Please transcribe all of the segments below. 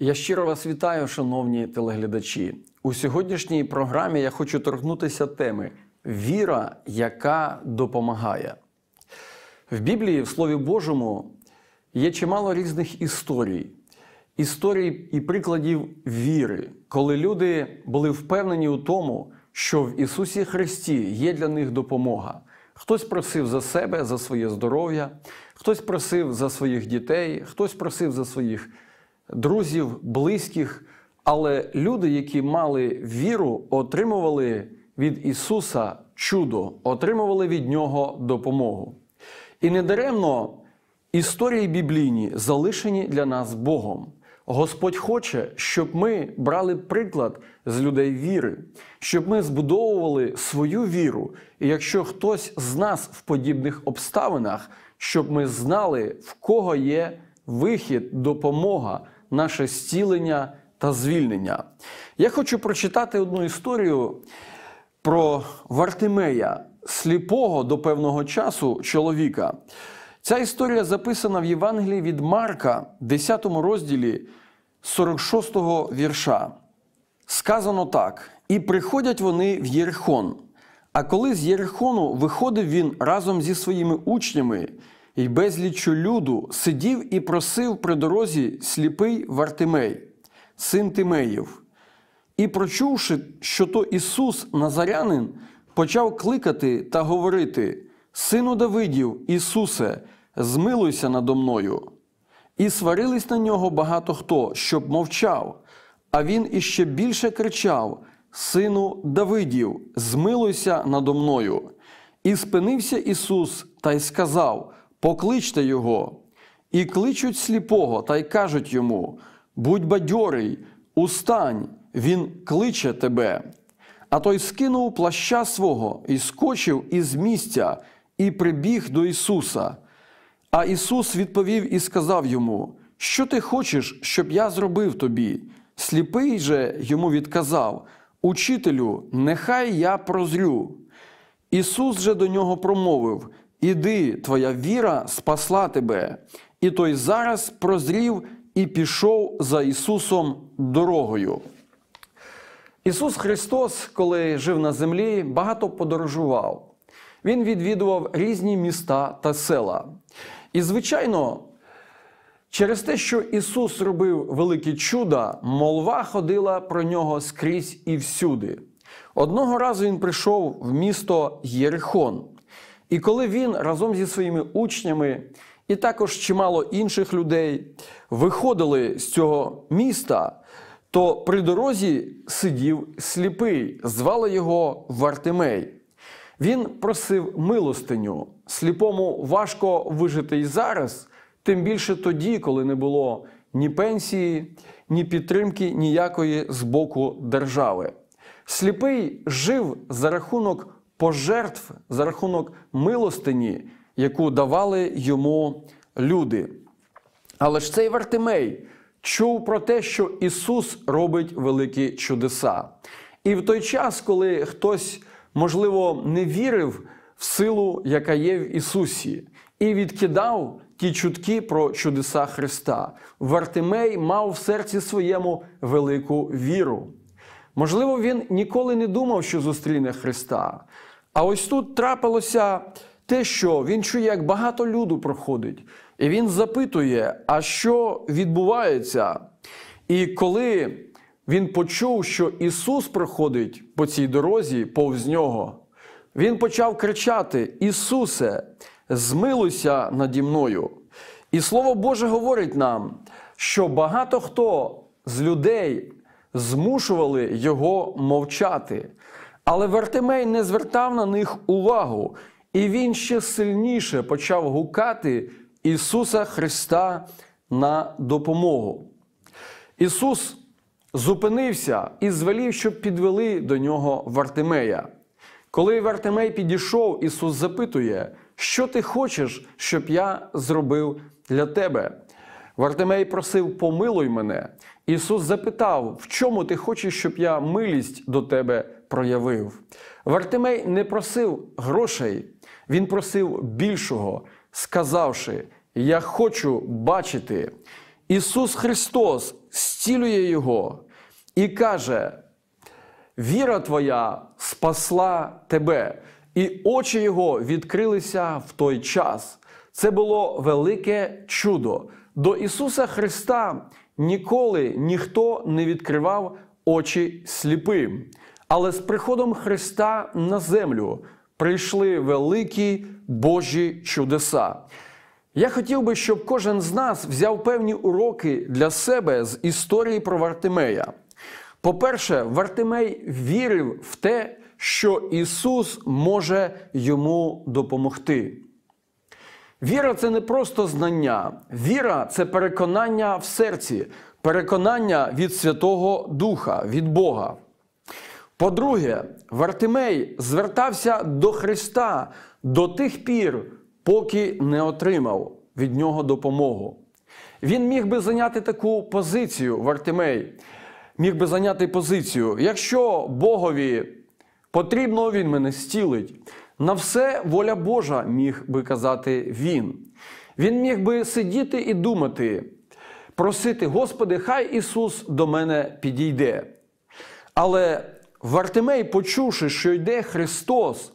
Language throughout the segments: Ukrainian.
Я щиро вас вітаю, шановні телеглядачі. У сьогоднішній програмі я хочу торкнутися теми віра, яка допомагає. В Біблії, в Слові Божому, є чимало різних історій, історій і прикладів віри, коли люди були впевнені у тому, що в Ісусі Христі є для них допомога. Хтось просив за себе, за своє здоров'я, хтось просив за своїх дітей, хтось просив за своїх друзів, близьких, але люди, які мали віру, отримували від Ісуса чудо, отримували від Нього допомогу. І недаремно історії біблійні залишені для нас Богом. Господь хоче, щоб ми брали приклад з людей віри, щоб ми збудовували свою віру, і якщо хтось з нас в подібних обставинах, щоб ми знали, в кого є вихід, допомога, наше зцілення та звільнення. Я хочу прочитати одну історію про Вартимея, сліпого до певного часу чоловіка. Ця історія записана в Євангелії від Марка, 10 розділі 46 вірша. Сказано так: і приходять вони в Єрхон. А коли з Єрихону виходив він разом зі своїми учнями, і безлічу люду сидів і просив при дорозі сліпий Вартимей, син Тимеїв. І, прочувши, що то Ісус Назарянин, почав кликати та говорити: Сину Давидів, Ісусе, змилуйся надо мною. І сварились на нього багато хто, щоб мовчав, а він іще більше кричав: Сину Давидів, змилуйся надо мною. І спинився Ісус та й сказав: покличте його, і кличуть сліпого, та й кажуть йому: Будь бадьорий, устань, він кличе тебе. А той скинув плаща свого і скочив із місця, і прибіг до Ісуса. А Ісус відповів і сказав йому: Що ти хочеш, щоб я зробив тобі? Сліпий же йому відказав: Учителю, нехай я прозрю. Ісус же до нього промовив: Іди, твоя віра спасла тебе. І той зараз прозрів і пішов за Ісусом дорогою. Ісус Христос, коли жив на землі, багато подорожував. Він відвідував різні міста та села. І, звичайно, через те, що Ісус робив велике чуда, молва ходила про нього скрізь і всюди. Одного разу Він прийшов в місто Єрихон. І коли він разом зі своїми учнями і також чимало інших людей виходили з цього міста, то при дорозі сидів сліпий, звали його Вартимей. Він просив милостиню. Сліпому важко вижити і зараз, тим більше тоді, коли не було ні пенсії, ні підтримки ніякої з боку держави. Сліпий жив за рахунок пожертв за рахунок милостині, яку давали йому люди. Але ж цей Вартимей чув про те, що Ісус робить великі чудеса. І в той час, коли хтось, можливо, не вірив в силу, яка є в Ісусі, і відкидав ті чутки про чудеса Христа, Вартимей мав в серці своєму велику віру. Можливо, він ніколи не думав, що зустріне Христа. А ось тут трапилося те, що він чує, як багато люду проходить, і він запитує, а що відбувається? І коли він почув, що Ісус проходить по цій дорозі, повз нього, він почав кричати: Ісусе, змилуйся наді мною. І Слово Боже говорить нам, що багато хто з людей змушували його мовчати. Але Вартимей не звертав на них увагу, і він ще сильніше почав гукати Ісуса Христа на допомогу. Ісус зупинився і звелів, щоб підвели до нього Вартимея. Коли Вартимей підійшов, Ісус запитує, що ти хочеш, щоб я зробив для тебе. Вартимей просив, помилуй мене. Ісус запитав, в чому ти хочеш, щоб я милість до тебе проявив. Вартимей не просив грошей, він просив більшого, сказавши: Я хочу бачити. Ісус Христос зцілює Його і каже: Віра Твоя спасла тебе, і очі Його відкрилися в той час. Це було велике чудо. До Ісуса Христа ніколи ніхто не відкривав очі сліпим. Але з приходом Христа на землю прийшли великі Божі чудеса. Я хотів би, щоб кожен з нас взяв певні уроки для себе з історії про Вартимея. По-перше, Вартимей вірив в те, що Ісус може йому допомогти. Віра це не просто знання, віра це переконання в серці, переконання від Святого Духа, від Бога. По-друге, Вартимей звертався до Христа до тих пір, поки не отримав від нього допомогу. Він міг би зайняти таку позицію Вартимей, міг би зайняти позицію, якщо Богові потрібно, він мене стілить. На все воля Божа міг би казати він. Він міг би сидіти і думати, просити, Господи, хай Ісус до мене підійде. Але Вартимей, почувши, що йде Христос,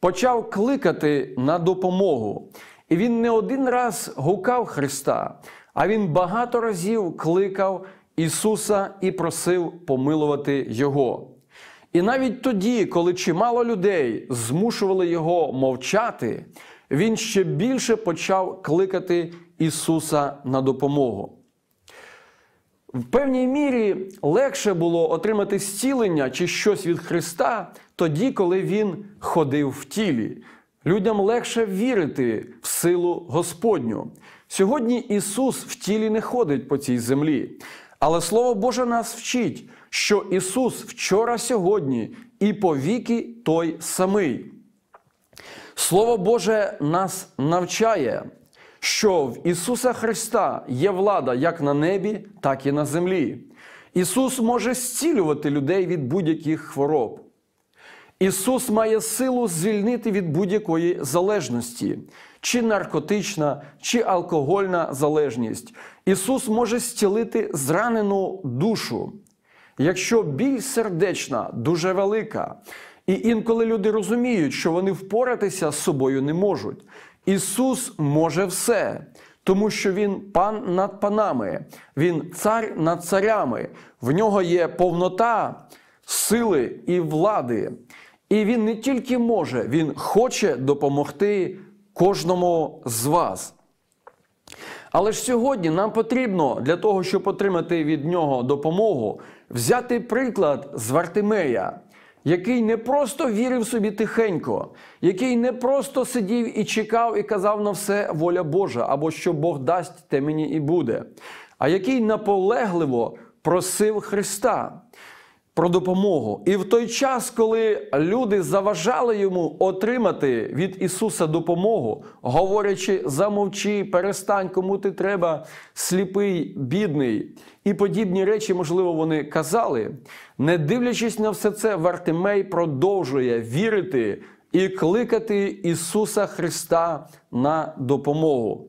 почав кликати на допомогу. І він не один раз гукав Христа, а він багато разів кликав Ісуса і просив помилувати Його. І навіть тоді, коли чимало людей змушували Його мовчати, він ще більше почав кликати Ісуса на допомогу. В певній мірі легше було отримати зцілення чи щось від Христа тоді, коли Він ходив в тілі. Людям легше вірити в силу Господню. Сьогодні Ісус в тілі не ходить по цій землі, але Слово Боже нас вчить, що Ісус вчора, сьогодні і по віки той самий. Слово Боже нас навчає що в Ісуса Христа є влада як на небі, так і на землі. Ісус може зцілювати людей від будь-яких хвороб. Ісус має силу звільнити від будь-якої залежності, чи наркотична, чи алкогольна залежність. Ісус може зцілити зранену душу. Якщо біль сердечна, дуже велика, і інколи люди розуміють, що вони впоратися з собою не можуть. Ісус може все, тому що Він пан над панами, Він цар над царями, в нього є повнота сили і влади. І Він не тільки може, Він хоче допомогти кожному з вас. Але ж сьогодні нам потрібно для того, щоб отримати від нього допомогу, взяти приклад з Вартимея який не просто вірив собі тихенько, який не просто сидів і чекав і казав на все воля Божа, або що Бог дасть, те мені і буде, а який наполегливо просив Христа про допомогу. І в той час, коли люди заважали йому отримати від Ісуса допомогу, говорячи, замовчи, перестань, кому ти треба, сліпий, бідний і подібні речі, можливо, вони казали. Не дивлячись на все це, Вартимей продовжує вірити і кликати Ісуса Христа на допомогу.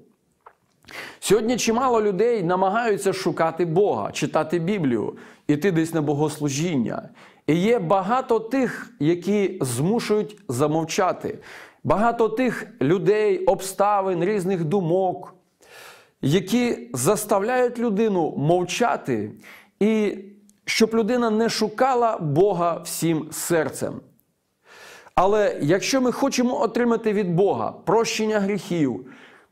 Сьогодні чимало людей намагаються шукати Бога, читати Біблію, іти десь на богослужіння. І є багато тих, які змушують замовчати, багато тих людей, обставин, різних думок, які заставляють людину мовчати, і щоб людина не шукала Бога всім серцем. Але якщо ми хочемо отримати від Бога прощення гріхів,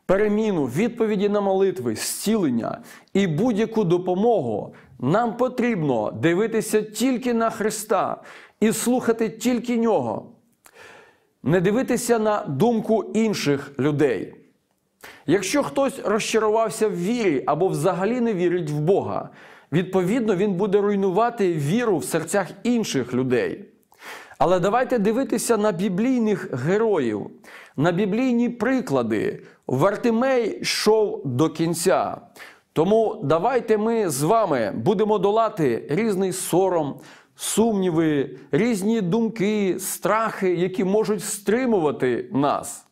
переміну, відповіді на молитви, зцілення і будь-яку допомогу, нам потрібно дивитися тільки на Христа і слухати тільки Нього, не дивитися на думку інших людей. Якщо хтось розчарувався в вірі або взагалі не вірить в Бога, відповідно, він буде руйнувати віру в серцях інших людей. Але давайте дивитися на біблійних героїв, на біблійні приклади. Вартимей йшов до кінця. Тому давайте ми з вами будемо долати різний сором, сумніви, різні думки, страхи, які можуть стримувати нас.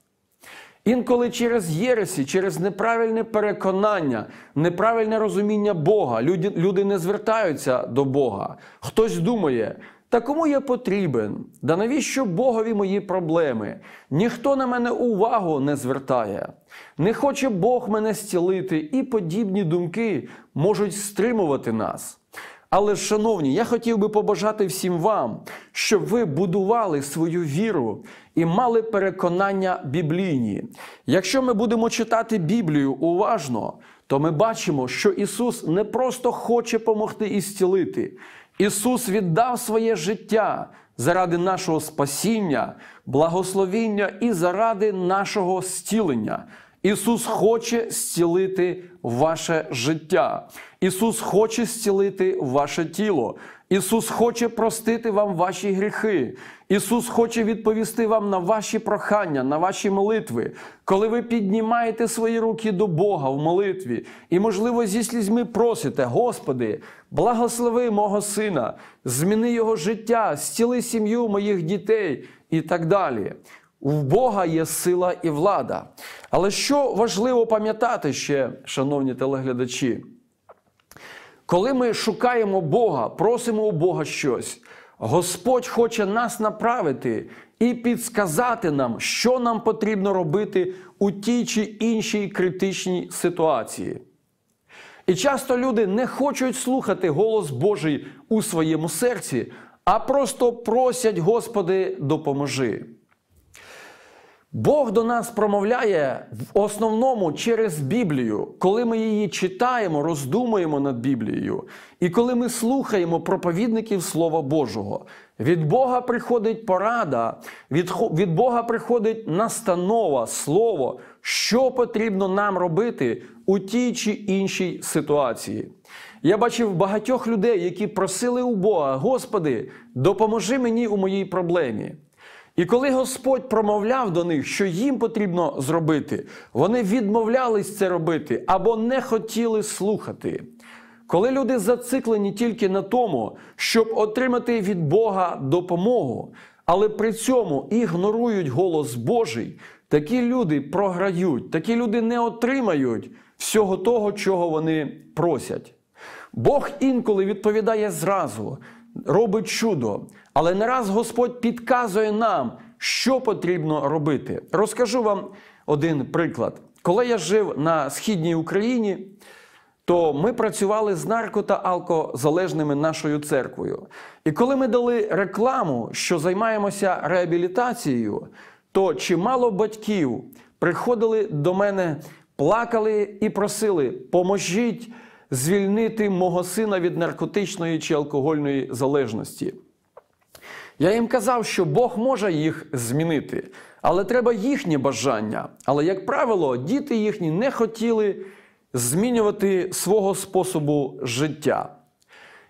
Інколи через єресі, через неправильне переконання, неправильне розуміння Бога, люди, люди не звертаються до Бога. Хтось думає. Та кому я потрібен? Да навіщо Богові мої проблеми? Ніхто на мене увагу не звертає. Не хоче Бог мене зцілити, і подібні думки можуть стримувати нас. Але, шановні, я хотів би побажати всім вам, щоб ви будували свою віру і мали переконання біблійні. Якщо ми будемо читати Біблію уважно, то ми бачимо, що Ісус не просто хоче помогти і зцілити. Ісус віддав своє життя заради нашого спасіння, благословіння і заради нашого зцілення. Ісус хоче зцілити ваше життя. Ісус хоче зцілити ваше тіло. Ісус хоче простити вам ваші гріхи. Ісус хоче відповісти вам на ваші прохання, на ваші молитви. Коли ви піднімаєте свої руки до Бога в молитві і, можливо, зі слізьми просите, Господи, благослови мого сина, зміни його життя, зціли сім'ю моїх дітей і так далі. У Бога є сила і влада. Але що важливо пам'ятати ще, шановні телеглядачі? Коли ми шукаємо Бога, просимо у Бога щось, Господь хоче нас направити і підсказати нам, що нам потрібно робити у тій чи іншій критичній ситуації. І часто люди не хочуть слухати голос Божий у своєму серці, а просто просять, Господи, допоможи. Бог до нас промовляє в основному через Біблію, коли ми її читаємо, роздумуємо над Біблією, і коли ми слухаємо проповідників Слова Божого. Від Бога приходить порада, від, від Бога приходить настанова, слово, що потрібно нам робити у тій чи іншій ситуації. Я бачив багатьох людей, які просили у Бога, Господи, допоможи мені у моїй проблемі. І коли Господь промовляв до них, що їм потрібно зробити, вони відмовлялись це робити або не хотіли слухати. Коли люди зациклені тільки на тому, щоб отримати від Бога допомогу, але при цьому ігнорують голос Божий, такі люди програють, такі люди не отримають всього того, чого вони просять. Бог інколи відповідає зразу робить чудо, але не раз Господь підказує нам, що потрібно робити. Розкажу вам один приклад. Коли я жив на східній Україні, то ми працювали з нарко та алкозалежними нашою церквою. І коли ми дали рекламу, що займаємося реабілітацією, то чимало батьків приходили до мене, плакали і просили, поможіть звільнити мого сина від наркотичної чи алкогольної залежності. Я їм казав, що Бог може їх змінити, але треба їхнє бажання. Але, як правило, діти їхні не хотіли змінювати свого способу життя.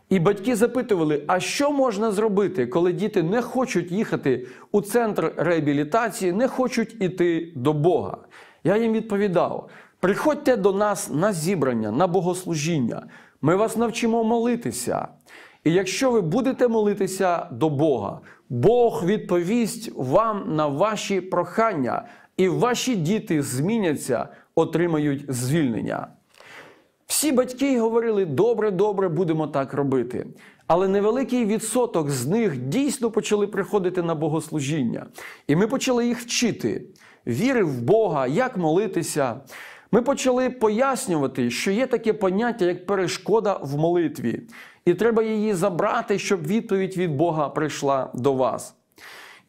І батьки запитували, а що можна зробити, коли діти не хочуть їхати у центр реабілітації, не хочуть іти до Бога. Я їм відповідав: Приходьте до нас на зібрання, на богослужіння. Ми вас навчимо молитися. І якщо ви будете молитися до Бога, Бог відповість вам на ваші прохання, і ваші діти зміняться, отримають звільнення. Всі батьки говорили, добре, добре, будемо так робити. Але невеликий відсоток з них дійсно почали приходити на богослужіння. І ми почали їх вчити, вірив в Бога, як молитися. Ми почали пояснювати, що є таке поняття, як перешкода в молитві, і треба її забрати, щоб відповідь від Бога прийшла до вас.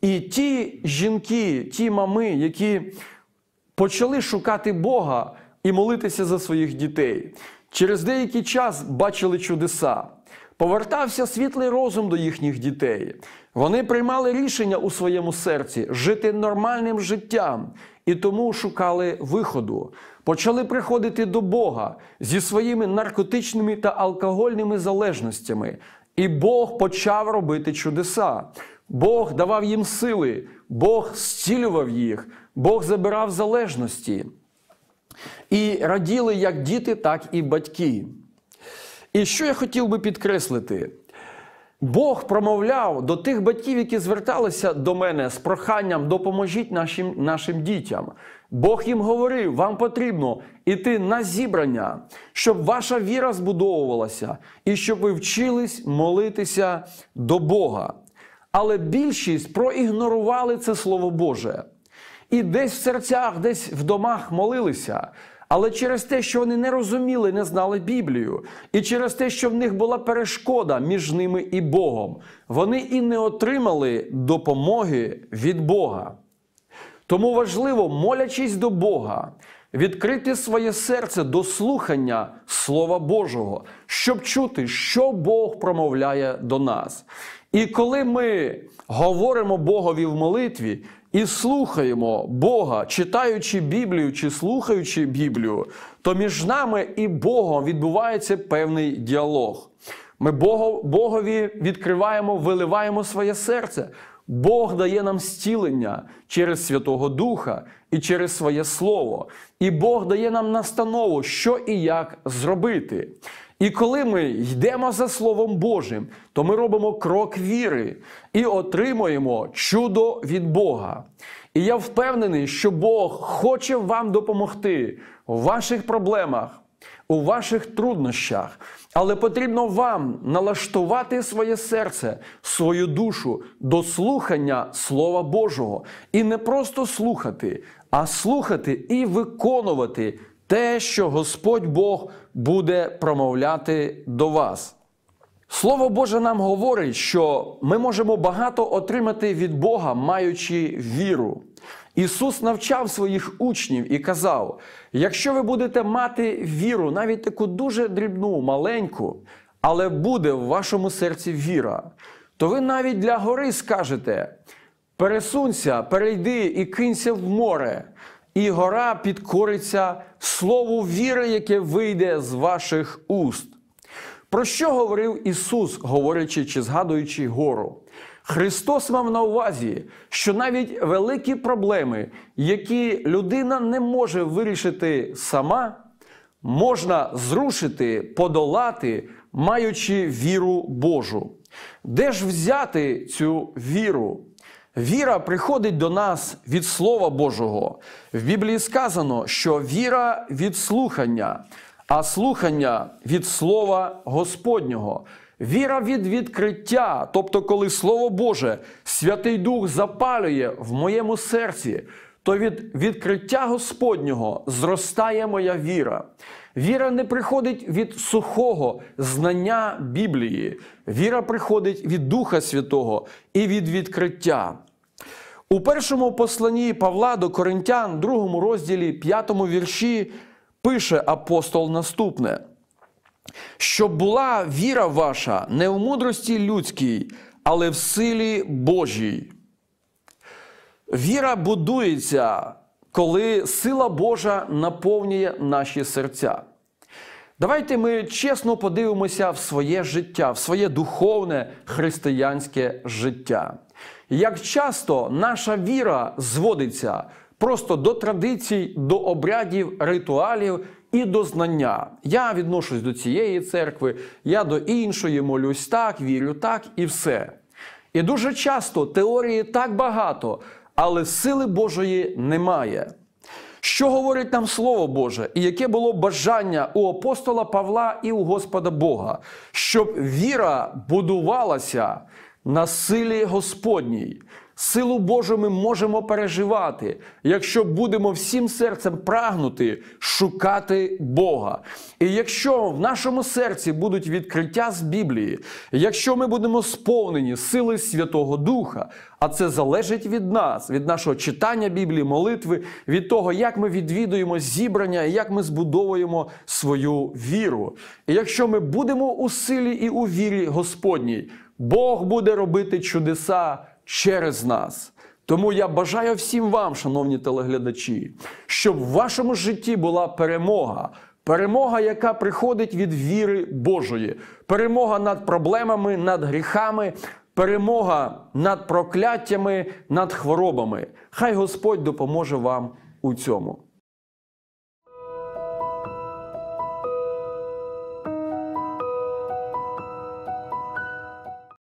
І ті жінки, ті мами, які почали шукати Бога і молитися за своїх дітей, Через деякий час бачили чудеса. Повертався світлий розум до їхніх дітей. Вони приймали рішення у своєму серці жити нормальним життям і тому шукали виходу. Почали приходити до Бога зі своїми наркотичними та алкогольними залежностями. І Бог почав робити чудеса. Бог давав їм сили, Бог зцілював їх, Бог забирав залежності. І раділи як діти, так і батьки. І що я хотів би підкреслити? Бог промовляв до тих батьків, які зверталися до мене з проханням допоможіть нашим нашим дітям. Бог їм говорив: вам потрібно іти на зібрання, щоб ваша віра збудовувалася і щоб ви вчились молитися до Бога. Але більшість проігнорували це слово Боже. І десь в серцях, десь в домах молилися. Але через те, що вони не розуміли, не знали Біблію, і через те, що в них була перешкода між ними і Богом, вони і не отримали допомоги від Бога. Тому важливо, молячись до Бога, відкрити своє серце до слухання Слова Божого, щоб чути, що Бог промовляє до нас. І коли ми говоримо Богові в молитві, і слухаємо Бога, читаючи Біблію чи слухаючи Біблію, то між нами і Богом відбувається певний діалог. Ми Богові відкриваємо, виливаємо своє серце. Бог дає нам стілення через Святого Духа і через своє Слово. І Бог дає нам настанову, що і як зробити. І коли ми йдемо за Словом Божим, то ми робимо крок віри і отримуємо чудо від Бога. І я впевнений, що Бог хоче вам допомогти у ваших проблемах, у ваших труднощах, але потрібно вам налаштувати своє серце, свою душу до слухання Слова Божого. І не просто слухати, а слухати і виконувати те, що Господь Бог буде промовляти до вас. Слово Боже нам говорить, що ми можемо багато отримати від Бога, маючи віру. Ісус навчав своїх учнів і казав: якщо ви будете мати віру, навіть таку дуже дрібну, маленьку, але буде в вашому серці віра, то ви навіть для гори скажете: пересунься, перейди і кинься в море, і гора підкориться слову віри, яке вийде з ваших уст. Про що говорив Ісус, говорячи чи згадуючи гору? Христос мав на увазі, що навіть великі проблеми, які людина не може вирішити сама, можна зрушити, подолати, маючи віру Божу. Де ж взяти цю віру? Віра приходить до нас від Слова Божого. В Біблії сказано, що віра від слухання, а слухання від Слова Господнього. Віра від відкриття, тобто, коли Слово Боже, Святий Дух запалює в моєму серці, то від відкриття Господнього зростає моя віра. Віра не приходить від сухого знання Біблії. Віра приходить від Духа Святого і від відкриття. У першому посланні Павла до Коринтян, другому розділі, п'ятому вірші, пише апостол наступне: щоб була віра ваша не в мудрості людській, але в силі Божій. Віра будується коли сила Божа наповнює наші серця. Давайте ми чесно подивимося в своє життя, в своє духовне християнське життя. Як часто наша віра зводиться просто до традицій, до обрядів, ритуалів і до знання. Я відношусь до цієї церкви, я до іншої, молюсь так, вірю так і все. І дуже часто теорії так багато але сили Божої немає. Що говорить нам Слово Боже, і яке було бажання у апостола Павла і у Господа Бога, щоб віра будувалася на силі Господній, Силу Божу ми можемо переживати, якщо будемо всім серцем прагнути шукати Бога. І якщо в нашому серці будуть відкриття з Біблії, якщо ми будемо сповнені сили Святого Духа, а це залежить від нас, від нашого читання Біблії, молитви, від того, як ми відвідуємо зібрання, як ми збудовуємо свою віру. І якщо ми будемо у силі і у вірі Господній, Бог буде робити чудеса через нас. Тому я бажаю всім вам, шановні телеглядачі, щоб в вашому житті була перемога. Перемога, яка приходить від віри Божої, перемога над проблемами, над гріхами, перемога над прокляттями, над хворобами. Хай Господь допоможе вам у цьому.